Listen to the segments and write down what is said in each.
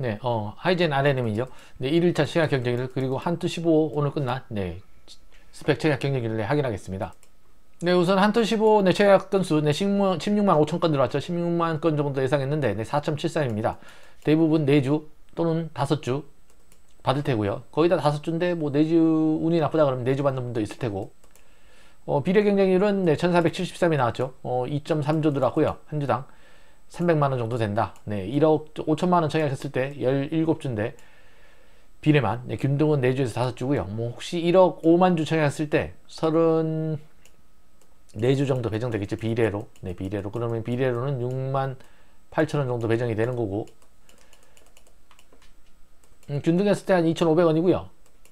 네, 어, 하이젠 RNM이죠. 네, 1일차 시간 경쟁률 그리고 한투 15 오늘 끝난 네, 스펙 최약 경쟁률을 네, 확인하겠습니다. 네, 우선 한투 15 네, 최약 건수 네, 16만, 16만 5천 건 들어왔죠. 16만 건 정도 예상했는데 네, 4.73입니다. 대부분 4주 또는 5주 받을 테고요. 거의 다 5주인데 뭐 4주 운이 나쁘다 그러면 4주 받는 분도 있을 테고 어, 비례 경쟁률은 네, 1473이 나왔죠. 어, 2.3조 들어왔고요. 한 주당 300만원 정도 된다. 네, 1억 5천만원 청약했을 때 17주인데 비례만 네, 김동은 4주에서 5주고요. 뭐 혹시 1억 5만주 청약했을 때 34주 정도 배정되겠죠. 비례로. 네, 비례로. 그러면 비례로는 6만 8천원 정도 배정이 되는 거고 음, 균등했을 때 한 2,500원이고요.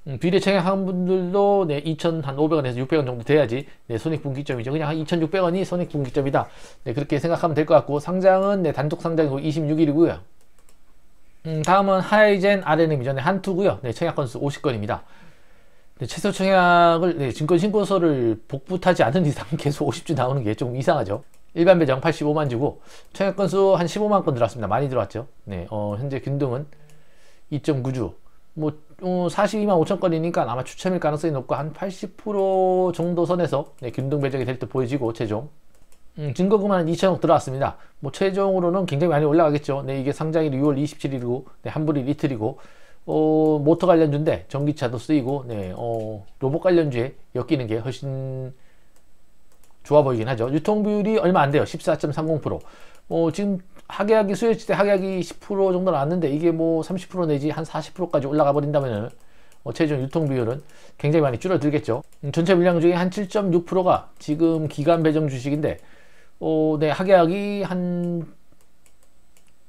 음, 비례 청약한 분들도 네, 2,500원에서 600원 정도 돼야지 네, 손익분기점이죠. 그냥 한 2,600원이 손익분기점이다. 네, 그렇게 생각하면 될 것 같고 상장은 네, 단독 상장이고 26일이고요. 음, 다음은 하이젠 RNM이죠. 네, 한투고요. 네, 청약 건수 50건입니다. 네, 최소 청약을 네, 증권 신고서를 복붙하지 않은 이상 계속 50주 나오는 게 좀 이상하죠. 일반 배정 85만 주고 청약 건수 한 15만 건 들어왔습니다. 많이 들어왔죠. 네, 어, 현재 균등은 2.9주. 뭐 42만 어, 5천 건이니까 아마 추첨일 가능성이 높고 한 80% 정도 선에서 네, 균등 배정이 될 듯 보여지고 최종 음, 증거금 한 2천억 들어왔습니다. 뭐 최종으로는 굉장히 많이 올라가겠죠. 네, 이게 상장일이 6월 27일이고 네, 환불이리틀이고 어, 모터 관련주인데 전기차도 쓰이고 네, 어, 로봇 관련주에 엮이는 게 훨씬 좋아 보이긴 하죠. 유통 비율이 얼마 안 돼요. 14.30%. 어, 지금 하계하기 수요일치대 하계하기 10% 정도 나왔는데 이게 뭐 30% 내지 한 40%까지 올라가 버린다면 뭐 최종 유통 비율은 굉장히 많이 줄어들겠죠. 음, 전체 물량 중에 한 7.6%가 지금 기간 배정 주식인데 어, 네, 하계하기 한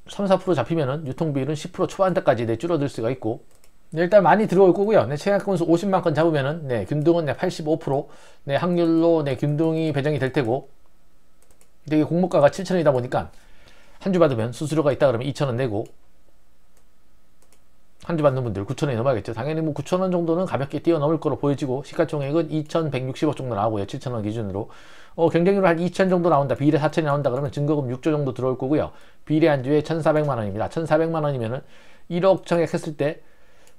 3, 4% 잡히면은 유통 비율은 10% 초반대까지 네, 줄어들 수가 있고 네, 일단 많이 들어올 거고요. 네, 최악 건수 50만 건 잡으면은 네, 균등은 네, 85% 네, 확률로 네, 균등이 배정이 될 테고 이게 공모가가 7천원이다 보니까 한주 받으면 수수료가 있다 그러면 2천원 내고 한 주 받는 분들 9천원이 넘어야겠죠. 당연히 뭐 9천원 정도는 가볍게 뛰어넘을 거로 보여지고 시가총액은 2,160억 정도 나오고요. 7천원 기준으로. 어, 경쟁률 한 2천 정도 나온다. 비례 4천이 나온다 그러면 증거금 6조 정도 들어올 거고요. 비례 한주에 1,400만 원입니다. 1,400만 원이면은 1억 청약 했을 때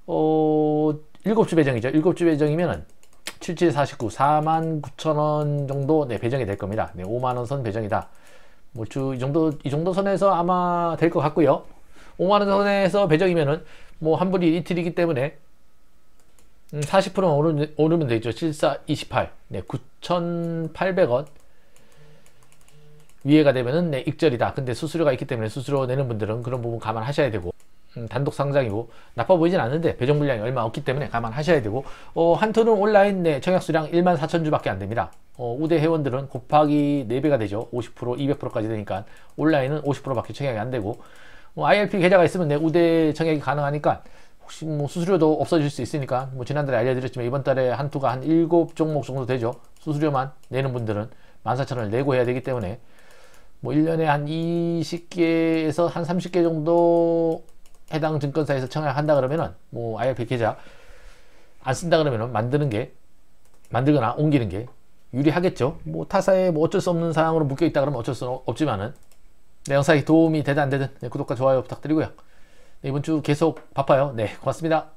어, 7주 배정이죠. 7주 배정이면은 7749, 4 9 0 0원 정도 네, 배정이 될 겁니다. 네, 5만원 선 배정이다. 뭐주이 정도 이 정도 선에서 아마 될 것 같고요. 5만원 선에서 배정이면은 뭐 환불이 이틀이기 때문에 40%만 음, 오르면, 오르면 되죠. 7428. 네, 9,800원. 위에가 되면은 네, 익절이다. 근데 수수료가 있기 때문에 수수료 내는 분들은 그런 부분 감안하셔야 되고. 음, 단독 상장이고 나빠 보이진 않는데 배정 물량이 얼마 없기 때문에 감안하셔야 되고 어, 한 톤은 온라인 내 네, 청약수량 1만 4천 주밖에 안 됩니다. 어, 우대 회원들은 곱하기 4배가 되죠. 50% 200%까지 되니까 온라인은 50%밖에 청약이 안 되고 뭐 ILP 계좌가 있으면 내 우대 청약이 가능하니까 혹시 뭐 수수료도 없어질 수 있으니까 뭐 지난달에 알려드렸지만 이번 달에 한투가 한 7종목 정도 되죠. 수수료만 내는 분들은 14,000원을 내고 해야 되기 때문에 뭐 1년에 한 20개에서 한 30개 정도 해당 증권사에서 청약한다 그러면은 뭐 IRP 계좌 안 쓴다 그러면은 만드는 게 만들거나 옮기는 게 유리하겠죠. 뭐 타사에 뭐 어쩔 수 없는 상황으로 묶여 있다 그러면 어쩔 수 없지만은 네, 영상이 도움이 되든 안 되든 네, 구독과 좋아요 부탁드리고요. 네, 이번 주 계속 바빠요. 네, 고맙습니다.